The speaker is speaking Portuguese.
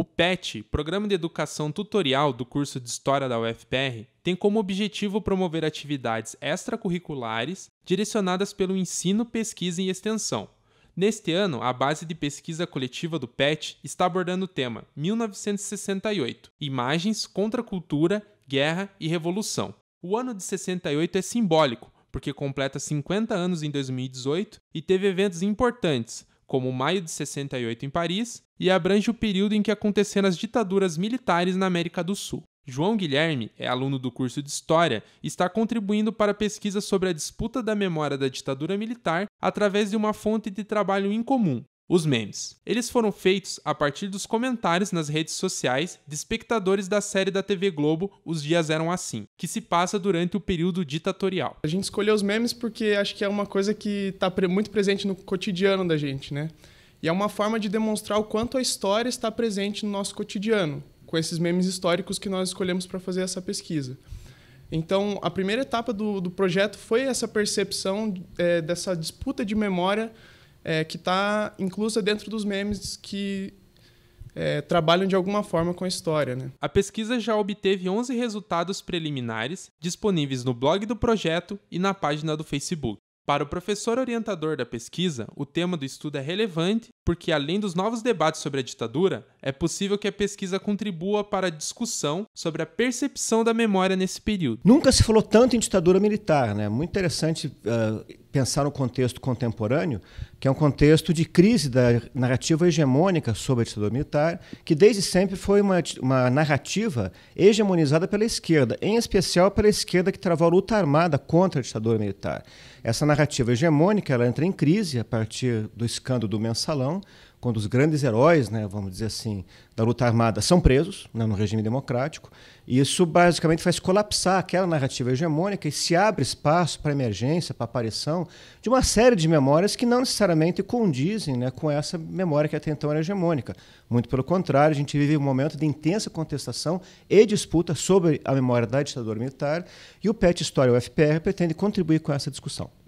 O PET, Programa de Educação Tutorial do curso de História da UFPR, tem como objetivo promover atividades extracurriculares direcionadas pelo ensino, pesquisa e extensão. Neste ano, a base de pesquisa coletiva do PET está abordando o tema 1968: Imagens, Contracultura, Guerra e Revolução. O ano de 68 é simbólico, porque completa 50 anos em 2018 e teve eventos importantes, como Maio de 68 em Paris, e abrange o período em que aconteceram as ditaduras militares na América do Sul. João Guilherme é aluno do curso de História e está contribuindo para a pesquisa sobre a disputa da memória da ditadura militar através de uma fonte de trabalho incomum, os memes. Eles foram feitos a partir dos comentários nas redes sociais de espectadores da série da TV Globo Os Dias Eram Assim, que se passa durante o período ditatorial. A gente escolheu os memes porque acho que é uma coisa que está muito presente no cotidiano da gente, né? E é uma forma de demonstrar o quanto a história está presente no nosso cotidiano, com esses memes históricos que nós escolhemos para fazer essa pesquisa. Então, a primeira etapa do, do projeto foi essa percepção é, dessa disputa de memória é, que está inclusa dentro dos memes que é, trabalham de alguma forma com a história. Né? A pesquisa já obteve 11 resultados preliminares disponíveis no blog do projeto e na página do Facebook. Para o professor orientador da pesquisa, o tema do estudo é relevante porque além dos novos debates sobre a ditadura, é possível que a pesquisa contribua para a discussão sobre a percepção da memória nesse período. Nunca se falou tanto em ditadura militar, né? Muito interessante uh, pensar no contexto contemporâneo, que é um contexto de crise da narrativa hegemônica sobre a ditadura militar, que desde sempre foi uma, uma narrativa hegemonizada pela esquerda, em especial pela esquerda que travou a luta armada contra a ditadura militar. Essa narrativa hegemônica ela entra em crise a partir do escândalo do mensalão quando os grandes heróis, né, vamos dizer assim, da luta armada são presos né, no regime democrático, e isso basicamente faz colapsar aquela narrativa hegemônica e se abre espaço para emergência, para aparição de uma série de memórias que não necessariamente condizem né, com essa memória que até então era hegemônica. Muito pelo contrário, a gente vive um momento de intensa contestação e disputa sobre a memória da ditadura militar, e o PET História UFPR pretende contribuir com essa discussão.